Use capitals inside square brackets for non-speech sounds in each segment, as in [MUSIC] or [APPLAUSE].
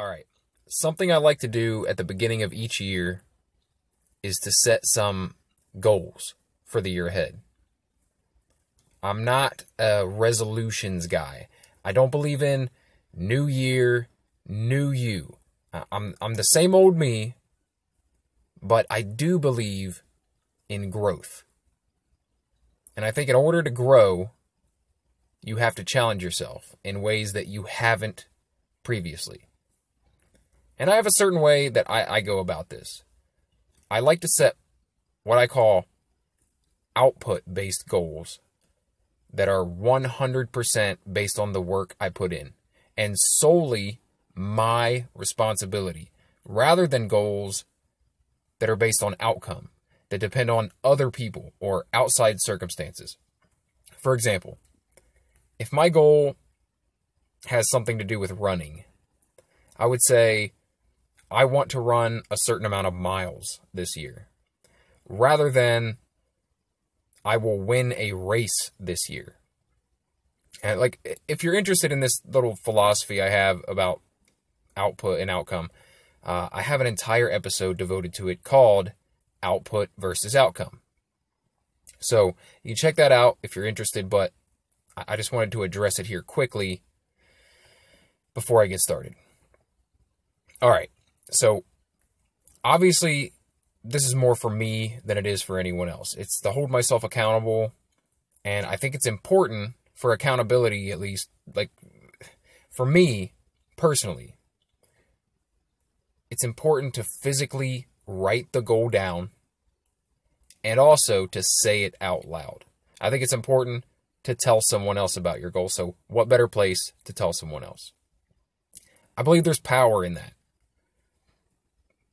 All right. Something I like to do at the beginning of each year is to set some goals for the year ahead. I'm not a resolutions guy. I don't believe in new year, new you. I'm I'm the same old me, but I do believe in growth. And I think in order to grow, you have to challenge yourself in ways that you haven't previously. And I have a certain way that I, I go about this. I like to set what I call output based goals that are 100% based on the work I put in and solely my responsibility rather than goals that are based on outcome that depend on other people or outside circumstances. For example, if my goal has something to do with running, I would say I want to run a certain amount of miles this year rather than I will win a race this year. And like, if you're interested in this little philosophy I have about output and outcome, uh, I have an entire episode devoted to it called Output versus Outcome. So you check that out if you're interested, but I just wanted to address it here quickly before I get started. All right. So obviously, this is more for me than it is for anyone else. It's to hold myself accountable. And I think it's important for accountability, at least, like for me personally, it's important to physically write the goal down and also to say it out loud. I think it's important to tell someone else about your goal. So, what better place to tell someone else? I believe there's power in that.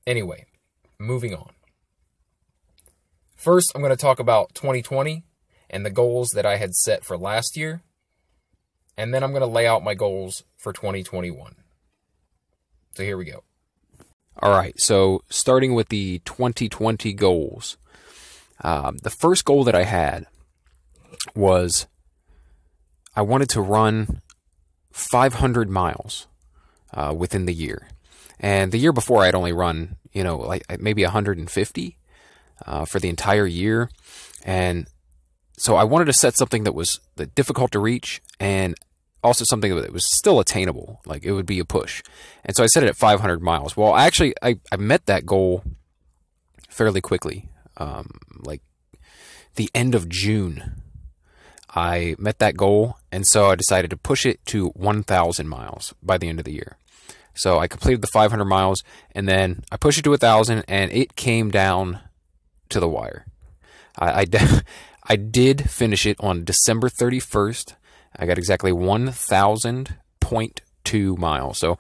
Anyway, moving on. First, I'm going to talk about 2020 and the goals that I had set for last year. And then I'm going to lay out my goals for 2021. So here we go. All right. So starting with the 2020 goals, um, the first goal that I had was I wanted to run 500 miles uh, within the year. And the year before, I'd only run, you know, like uh, maybe 150 uh, for the entire year. And so I wanted to set something that was difficult to reach and also something that was still attainable. Like it would be a push. And so I set it at 500 miles. Well, actually, I, I met that goal fairly quickly. Um, like the end of June, I met that goal. And so I decided to push it to 1,000 miles by the end of the year. So I completed the 500 miles and then I pushed it to 1,000 and it came down to the wire. I, I, de- [LAUGHS] I did finish it on December 31st. I got exactly 1,000.2 miles. So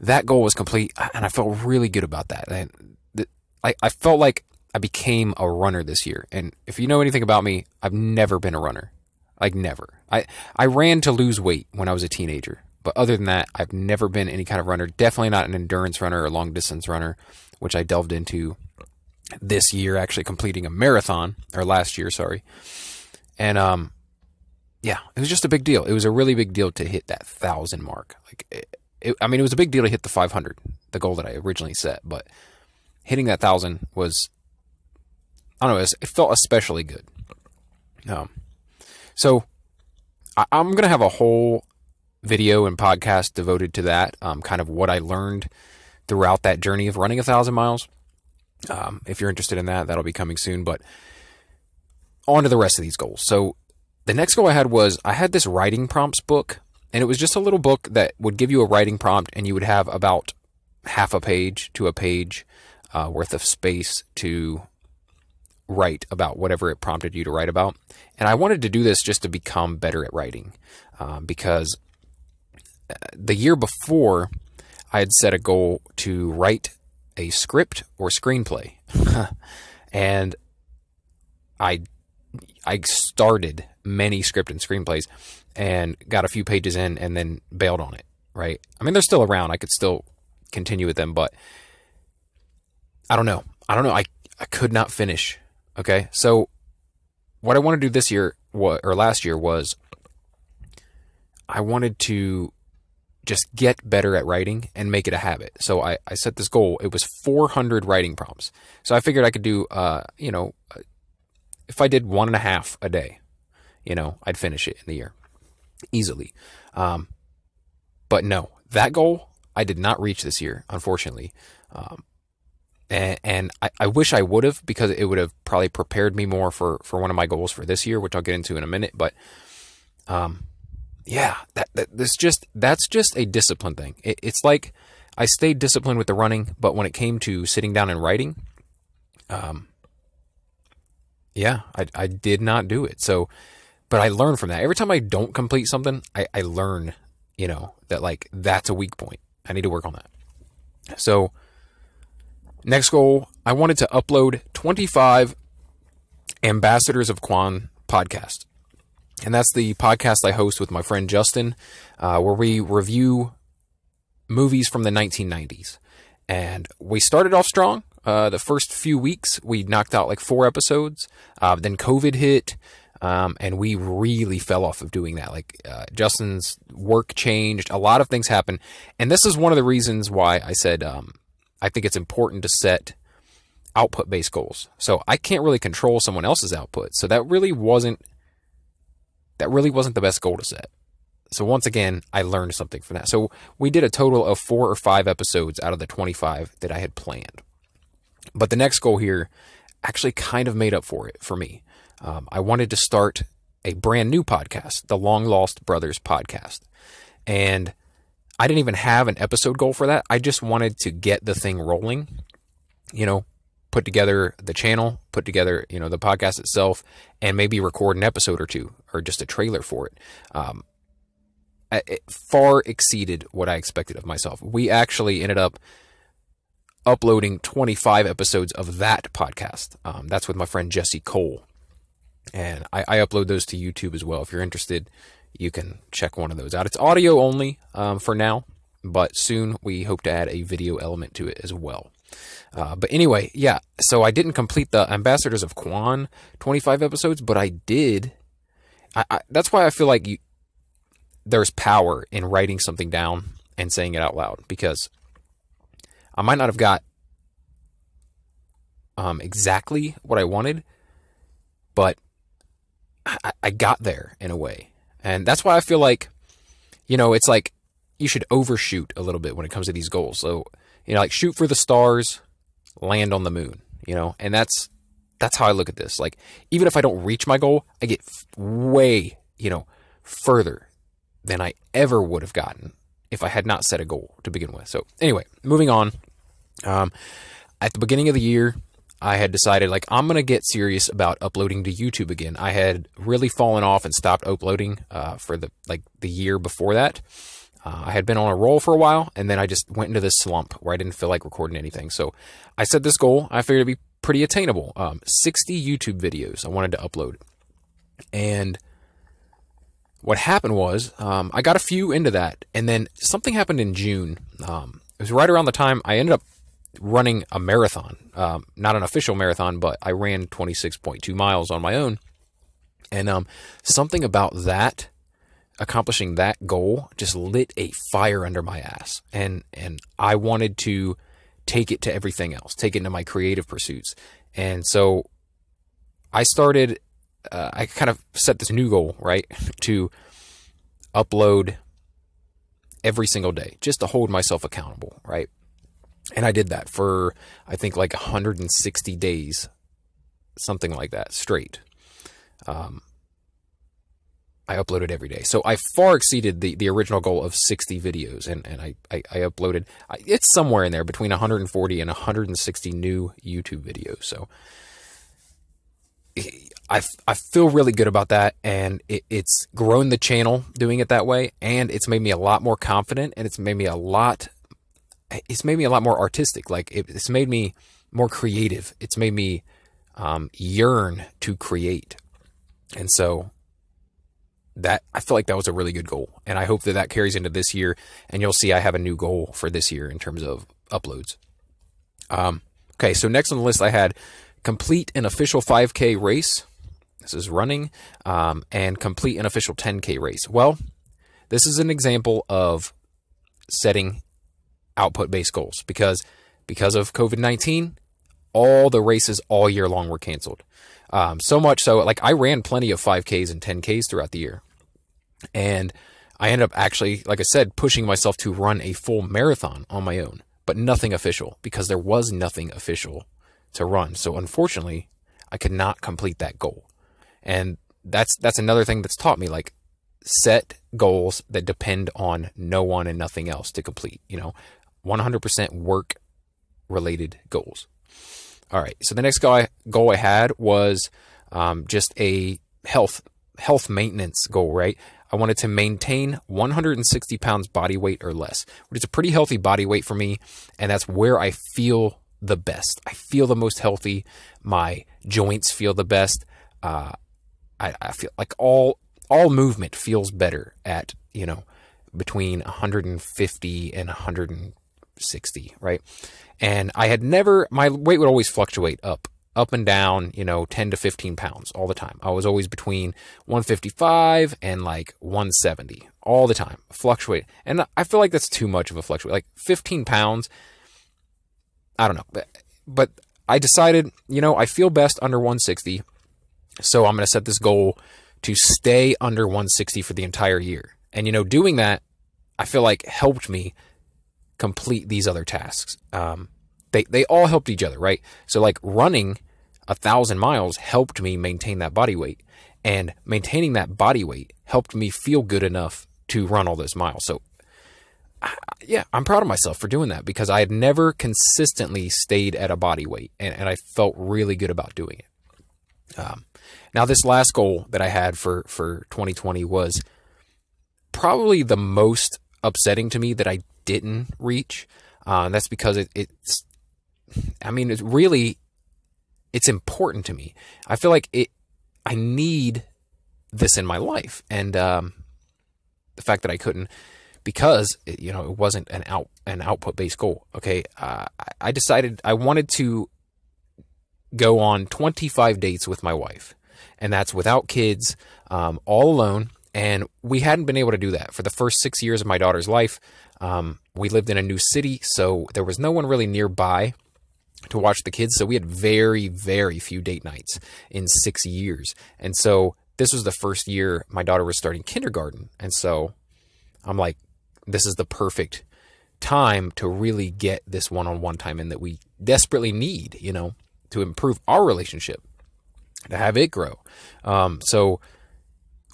that goal was complete and I felt really good about that. I, I, I felt like I became a runner this year. And if you know anything about me, I've never been a runner. Like never. I, I ran to lose weight when I was a teenager. But other than that, I've never been any kind of runner. Definitely not an endurance runner or long distance runner, which I delved into this year, actually completing a marathon or last year, sorry. And um, yeah, it was just a big deal. It was a really big deal to hit that thousand mark. Like, it, it, I mean, it was a big deal to hit the 500, the goal that I originally set, but hitting that thousand was, I don't know, it, felt especially good. Um, so I'm gonna have a whole video and podcast devoted to that, um, kind of what I learned throughout that journey of running a thousand miles. Um, if you're interested in that, that'll be coming soon. But on to the rest of these goals. So the next goal I had was I had this writing prompts book, and it was just a little book that would give you a writing prompt, and you would have about half a page to a page uh, worth of space to write about whatever it prompted you to write about. And I wanted to do this just to become better at writing um, because the year before, I had set a goal to write a script or screenplay, [LAUGHS] and I I started many script and screenplays and got a few pages in and then bailed on it. Right? I mean, they're still around. I could still continue with them, but I don't know. I don't know. I I could not finish. Okay, so what I want to do this year or last year was I wanted to just get better at writing and make it a habit. So I, I set this goal. It was 400 writing prompts. So I figured I could do, uh, you know, uh, if I did one and a half a day, you know, I'd finish it in the year easily. Um, but no, that goal I did not reach this year, unfortunately. Um, and, and I, I, wish I would have because it would have probably prepared me more for, for one of my goals for this year, which I'll get into in a minute. But um, yeah, that, that this just that's just a discipline thing. It, it's like I stayed disciplined with the running, but when it came to sitting down and writing, um, yeah, I, I did not do it. So, but I learn from that. Every time I don't complete something, I, I learn, you know, that like that's a weak point. I need to work on that. So, next goal, I wanted to upload 25 Ambassadors of Kwan podcast. And that's the podcast I host with my friend Justin, uh, where we review movies from the 1990s. And we started off strong. Uh, the first few weeks, we knocked out like four episodes. Uh, then COVID hit, um, and we really fell off of doing that. Like uh, Justin's work changed, a lot of things happened. And this is one of the reasons why I said um, I think it's important to set output based goals. So I can't really control someone else's output. So that really wasn't that really wasn't the best goal to set. So once again, I learned something from that. So we did a total of four or five episodes out of the 25 that I had planned. But the next goal here actually kind of made up for it for me. Um, I wanted to start a brand new podcast, the Long Lost Brothers podcast. And I didn't even have an episode goal for that. I just wanted to get the thing rolling. You know, put together the channel, put together you know the podcast itself, and maybe record an episode or two or just a trailer for it. Um, it far exceeded what I expected of myself. We actually ended up uploading 25 episodes of that podcast. Um, that's with my friend Jesse Cole, and I, I, upload those to YouTube as well. If you're interested, you can check one of those out. It's audio only um, for now, but soon we hope to add a video element to it as well. Uh, but anyway, yeah. So I didn't complete the Ambassadors of Quan 25 episodes, but I did. I, I, that's why I feel like you, there's power in writing something down and saying it out loud because I might not have got um, exactly what I wanted, but I, I got there in a way. And that's why I feel like, you know, it's like you should overshoot a little bit when it comes to these goals. So you know, like shoot for the stars, land on the moon, you know, and that's that's how I look at this. Like, even if I don't reach my goal, I get f- way, you know, further than I ever would have gotten if I had not set a goal to begin with. So, anyway, moving on. Um, at the beginning of the year, I had decided, like, I'm going to get serious about uploading to YouTube again. I had really fallen off and stopped uploading uh, for the, like, the year before that. Uh, I had been on a roll for a while, and then I just went into this slump where I didn't feel like recording anything. So I set this goal. I figured it'd be pretty attainable. Um, 60 YouTube videos I wanted to upload. And what happened was um, I got a few into that, and then something happened in June. Um, it was right around the time I ended up running a marathon, um, not an official marathon, but I ran 26.2 miles on my own. And um, something about that accomplishing that goal just lit a fire under my ass. And, and I wanted to take it to everything else, take it into my creative pursuits. And so I started, uh, I kind of set this new goal, right? [LAUGHS] to upload every single day just to hold myself accountable, right? And I did that for, I think, like 160 days, something like that, straight. Um, I uploaded every day. So I far exceeded the, the original goal of 60 videos, and, and I, I, I uploaded, it's somewhere in there between 140 and 160 new YouTube videos. So I, I feel really good about that, and it, it's grown the channel doing it that way, and it's made me a lot more confident, and it's made me a lot, it's made me a lot more artistic. Like, it, it's made me more creative. It's made me um, yearn to create. And so that I feel like that was a really good goal, and I hope that that carries into this year. And you'll see I have a new goal for this year in terms of uploads. Um, okay, so next on the list I had complete an official 5K race. This is running, um, and complete an official 10K race. Well, this is an example of setting output-based goals because because of COVID 19, all the races all year long were canceled. Um, so much so, like I ran plenty of 5Ks and 10Ks throughout the year. And I ended up actually, like I said, pushing myself to run a full marathon on my own, but nothing official because there was nothing official to run. So unfortunately, I could not complete that goal. And that's that's another thing that's taught me like set goals that depend on no one and nothing else to complete, you know, 100% work related goals. All right. So the next guy goal I had was um, just a health health maintenance goal, right? I wanted to maintain 160 pounds body weight or less, which is a pretty healthy body weight for me. And that's where I feel the best. I feel the most healthy. My joints feel the best. Uh, I, I feel like all all movement feels better at you know between 150 and 160, right? And I had never my weight would always fluctuate up up and down, you know, 10 to 15 pounds all the time. I was always between 155 and like 170 all the time, fluctuate. And I feel like that's too much of a fluctuate. Like 15 pounds, I don't know. But, but I decided, you know, I feel best under 160. So I'm going to set this goal to stay under 160 for the entire year. And, you know, doing that, I feel like helped me complete these other tasks. Um, they, they all helped each other, right? So, like running a thousand miles helped me maintain that body weight. And maintaining that body weight helped me feel good enough to run all those miles. So, yeah, I'm proud of myself for doing that because I had never consistently stayed at a body weight and, and I felt really good about doing it. Um, now, this last goal that I had for, for 2020 was probably the most upsetting to me that I didn't reach. Uh, that's because it, it's, I mean, it's really it's important to me. I feel like it, I need this in my life. And, um, the fact that I couldn't, because it, you know, it wasn't an out, an output based goal. Okay. Uh, I decided I wanted to go on 25 dates with my wife and that's without kids, um, all alone. And we hadn't been able to do that for the first six years of my daughter's life. Um, we lived in a new city, so there was no one really nearby to watch the kids. So we had very, very few date nights in six years. And so this was the first year my daughter was starting kindergarten. And so I'm like, this is the perfect time to really get this one on one time in that we desperately need, you know, to improve our relationship, to have it grow. Um, so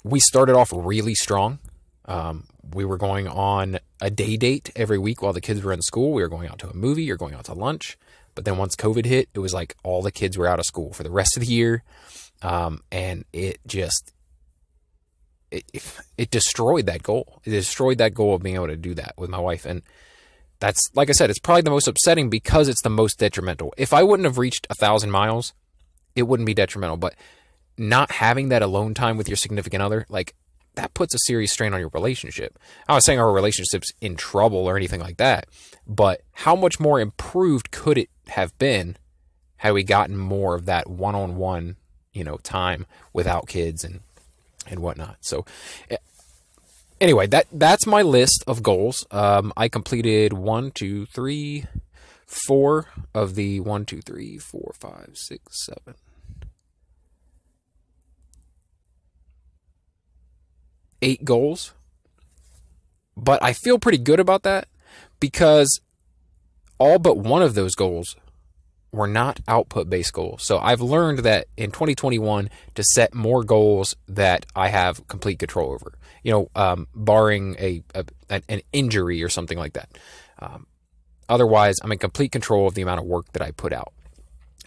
we started off really strong. Um, we were going on a day date every week while the kids were in school. We were going out to a movie or going out to lunch. But then once COVID hit, it was like all the kids were out of school for the rest of the year. Um, and it just, it, it destroyed that goal. It destroyed that goal of being able to do that with my wife. And that's, like I said, it's probably the most upsetting because it's the most detrimental. If I wouldn't have reached a thousand miles, it wouldn't be detrimental. But not having that alone time with your significant other, like that puts a serious strain on your relationship. i was saying our relationship's in trouble or anything like that, but how much more improved could it have been had we gotten more of that one on one, you know, time without kids and and whatnot. So eh, anyway, that that's my list of goals. Um, I completed one, two, three, four of the one, two, three, four, five, six, seven, eight goals. But I feel pretty good about that because all but one of those goals were not output based goals. So I've learned that in 2021 to set more goals that I have complete control over, you know, um, barring a, a, an injury or something like that. Um, otherwise, I'm in complete control of the amount of work that I put out.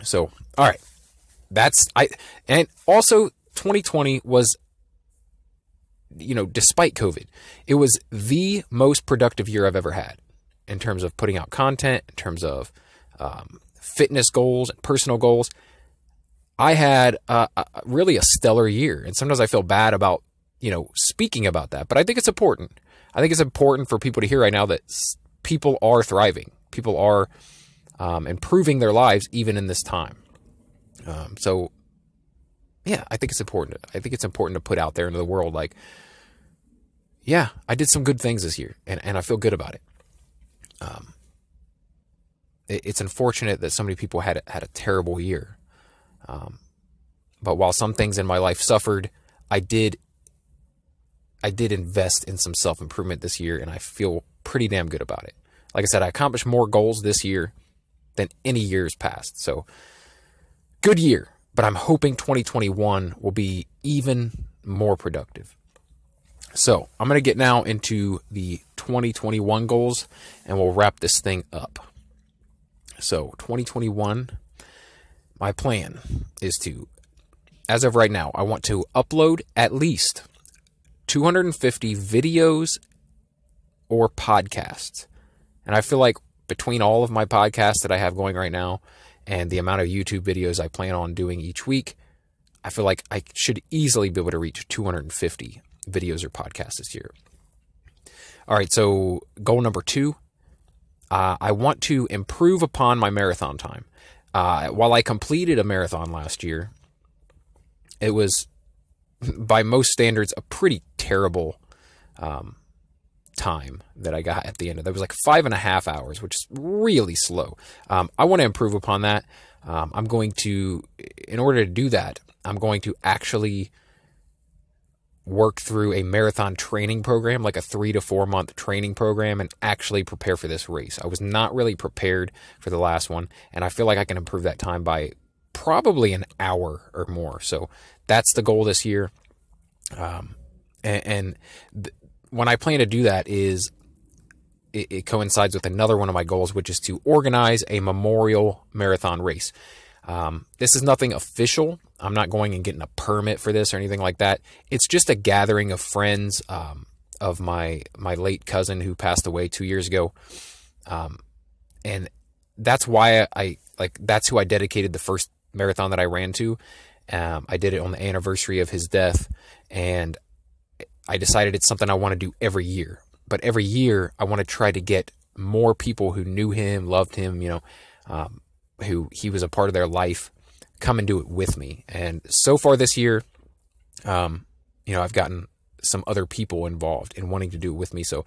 So, all right, that's I, and also 2020 was you know, despite COVID, it was the most productive year I've ever had in terms of putting out content, in terms of um, fitness goals and personal goals. I had a, really a stellar year, and sometimes I feel bad about you know speaking about that, but I think it's important. I think it's important for people to hear right now that people are thriving, people are um, improving their lives even in this time. Um, so, yeah, I think it's important. I think it's important to put out there into the world like yeah, I did some good things this year, and, and I feel good about it. Um, it, it's unfortunate that so many people had had a terrible year. Um, but while some things in my life suffered, I did I did invest in some self improvement this year, and I feel pretty damn good about it. Like I said, I accomplished more goals this year than any years past. So good year, but I'm hoping 2021 will be even more productive. So I'm going to get now into the 2021 goals and we'll wrap this thing up. So 2021, my plan is to, as of right now, I want to upload at least 250 videos or podcasts. And I feel like between all of my podcasts that I have going right now and the amount of YouTube videos I plan on doing each week, I feel like I should easily be able to reach 250 videos or podcasts this year. All right, so goal number two uh, I want to improve upon my marathon time. Uh, while I completed a marathon last year, it was by most standards a pretty terrible um, time that I got at the end of that. It was like five and a half hours, which is really slow. Um, I want to improve upon that. Um, I'm going to, in order to do that, I'm going to actually work through a marathon training program, like a three to four month training program, and actually prepare for this race. I was not really prepared for the last one, and I feel like I can improve that time by probably an hour or more. So that's the goal this year. Um, and, and th- when I plan to do that is it, it coincides with another one of my goals, which is to organize a memorial marathon race. Um, this is nothing official. I'm not going and getting a permit for this or anything like that. It's just a gathering of friends um, of my my late cousin who passed away two years ago, um, and that's why I, I, like that's who I dedicated the first marathon that I ran to. Um, I did it on the anniversary of his death, and I decided it's something I want to do every year. But every year, I want to try to get more people who knew him, loved him, you know, um, who he was a part of their life come and do it with me. And so far this year, um, you know, I've gotten some other people involved in wanting to do it with me. So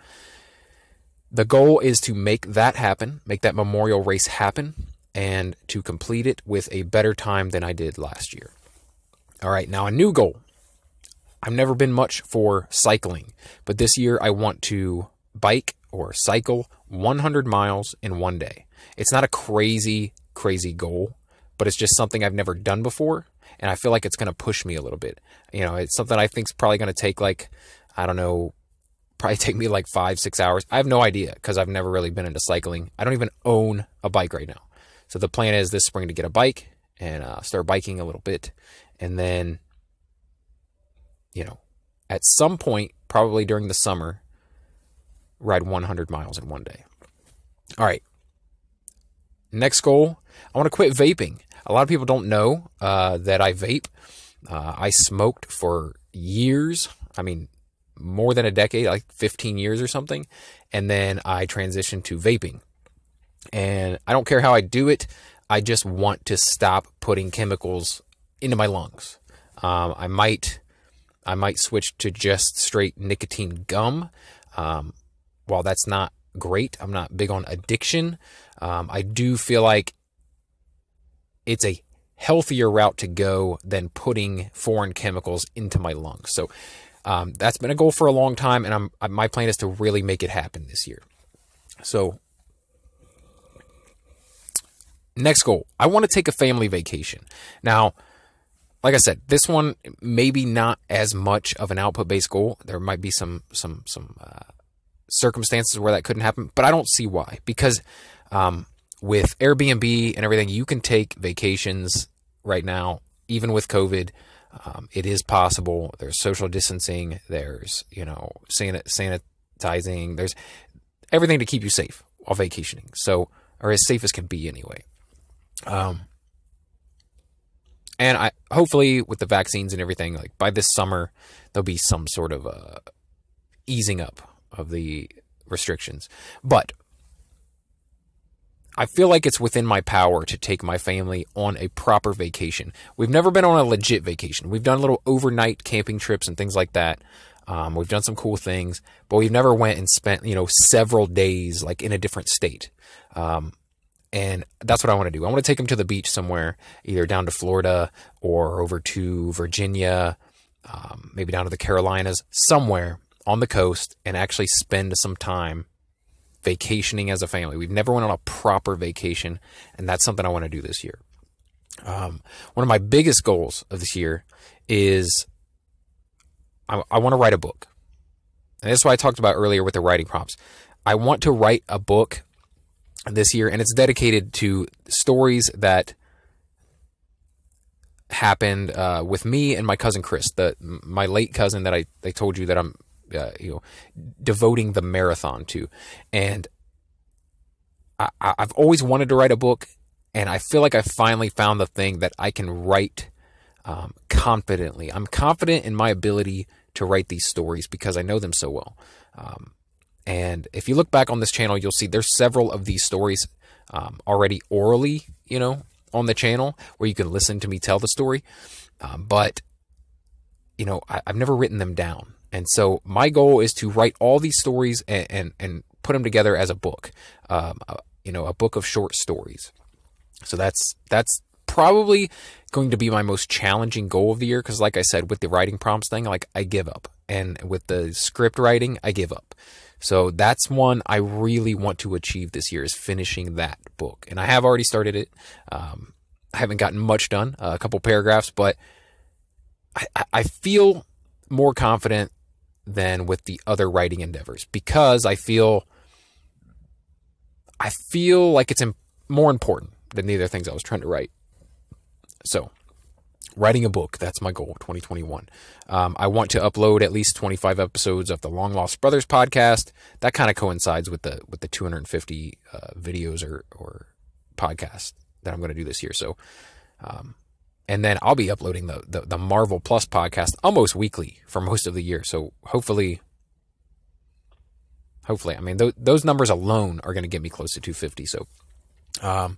the goal is to make that happen, make that memorial race happen, and to complete it with a better time than I did last year. All right, now a new goal. I've never been much for cycling, but this year I want to bike or cycle 100 miles in one day. It's not a crazy crazy goal, but it's just something I've never done before. And I feel like it's going to push me a little bit. You know, it's something I think is probably going to take like, I don't know, probably [LAUGHS] take me like five, six hours. I have no idea because I've never really been into cycling. I don't even own a bike right now. So the plan is this spring to get a bike and uh, start biking a little bit. And then, you know, at some point, probably during the summer, ride 100 miles in one day. All right. Next goal I want to quit vaping. A lot of people don't know uh, that I vape. Uh, I smoked for years. I mean, more than a decade, like 15 years or something. And then I transitioned to vaping. And I don't care how I do it, I just want to stop putting chemicals into my lungs. Um, I might. I might switch to just straight nicotine gum. Um, while that's not great, I'm not big on addiction. Um, I do feel like it's a healthier route to go than putting foreign chemicals into my lungs. So um, that's been a goal for a long time, and I'm, my plan is to really make it happen this year. So, next goal I want to take a family vacation. Now, like I said, this one maybe not as much of an output based goal. There might be some some some uh, circumstances where that couldn't happen, but I don't see why because um, with Airbnb and everything, you can take vacations right now, even with COVID. Um, it is possible. There's social distancing. There's you know sanitizing. There's everything to keep you safe while vacationing. So, or as safe as can be anyway. Um, and I hopefully with the vaccines and everything, like by this summer, there'll be some sort of a uh, easing up of the restrictions. But I feel like it's within my power to take my family on a proper vacation. We've never been on a legit vacation. We've done little overnight camping trips and things like that. Um, we've done some cool things, but we've never went and spent you know several days like in a different state. Um, and that's what I want to do. I want to take them to the beach somewhere, either down to Florida or over to Virginia, um, maybe down to the Carolinas, somewhere on the coast, and actually spend some time vacationing as a family. We've never went on a proper vacation, and that's something I want to do this year. Um, one of my biggest goals of this year is I, I want to write a book. And that's why I talked about earlier with the writing prompts. I want to write a book this year, and it's dedicated to stories that happened uh, with me and my cousin Chris, the my late cousin that I, I told you that I'm uh, you know devoting the marathon to, and I, I've always wanted to write a book, and I feel like I finally found the thing that I can write um, confidently. I'm confident in my ability to write these stories because I know them so well. Um, and if you look back on this channel, you'll see there's several of these stories um, already orally, you know, on the channel where you can listen to me tell the story. Um, but, you know, I, have never written them down. And so my goal is to write all these stories and, and, and put them together as a book, um, a, uh, you know, a book of short stories. So that's, that's probably going to be my most challenging goal of the year. Cause like I said, with the writing prompts thing, like I give up and with the script writing, I give up. So that's one I really want to achieve this year is finishing that book. And I have already started it. Um, I haven't gotten much done, uh, a couple paragraphs, but I, I feel more confident than with the other writing endeavors because I feel I feel like it's more important than the other things I was trying to write. So, writing a book, that's my goal 2021. Um, I want to upload at least 25 episodes of the Long Lost Brothers podcast. That kind of coincides with the with the 250 uh, videos or or podcast that I'm going to do this year. So, um, and then I'll be uploading the, the, the Marvel Plus podcast almost weekly for most of the year. So hopefully, hopefully, I mean th- those numbers alone are going to get me close to 250. So, um,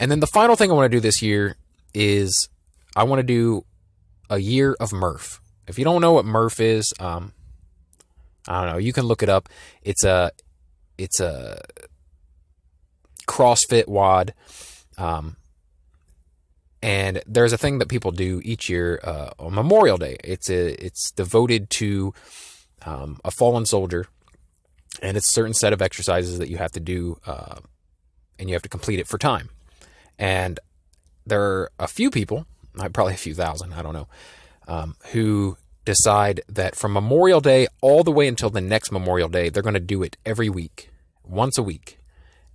and then the final thing I want to do this year is I want to do a year of Murph. If you don't know what Murph is, um, I don't know. You can look it up. It's a it's a CrossFit wad. Um, and there's a thing that people do each year uh, on Memorial Day. It's a, it's devoted to um, a fallen soldier, and it's a certain set of exercises that you have to do, uh, and you have to complete it for time. And there are a few people, uh, probably a few thousand, I don't know, um, who decide that from Memorial Day all the way until the next Memorial Day, they're going to do it every week, once a week,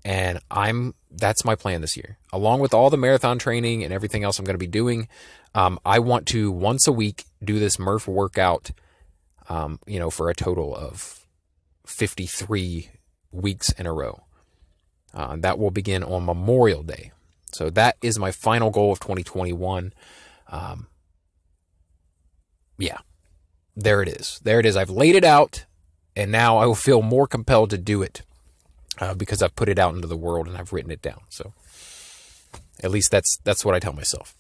and I'm that's my plan this year. Along with all the marathon training and everything else I'm going to be doing, um, I want to once a week do this Murph workout. Um, you know, for a total of 53 weeks in a row. Uh, that will begin on Memorial Day. So that is my final goal of 2021. Um, yeah, there it is. There it is. I've laid it out, and now I will feel more compelled to do it uh, because I've put it out into the world and I've written it down. So at least that's that's what I tell myself.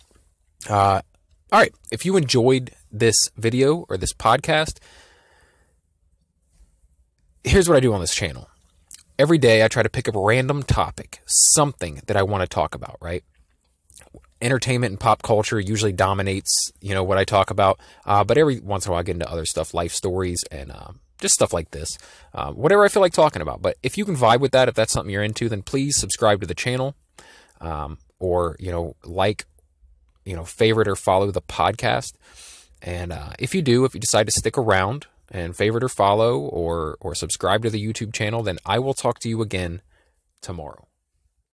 Uh, all right, if you enjoyed this video or this podcast, here's what I do on this channel. Every day I try to pick up a random topic, something that I want to talk about, right? Entertainment and pop culture usually dominates, you know, what I talk about. Uh, but every once in a while I get into other stuff, life stories and um, just stuff like this, um, whatever I feel like talking about. But if you can vibe with that, if that's something you're into, then please subscribe to the channel, um, or you know, like, you know, favorite or follow the podcast. And uh, if you do, if you decide to stick around and favorite or follow or or subscribe to the YouTube channel, then I will talk to you again tomorrow.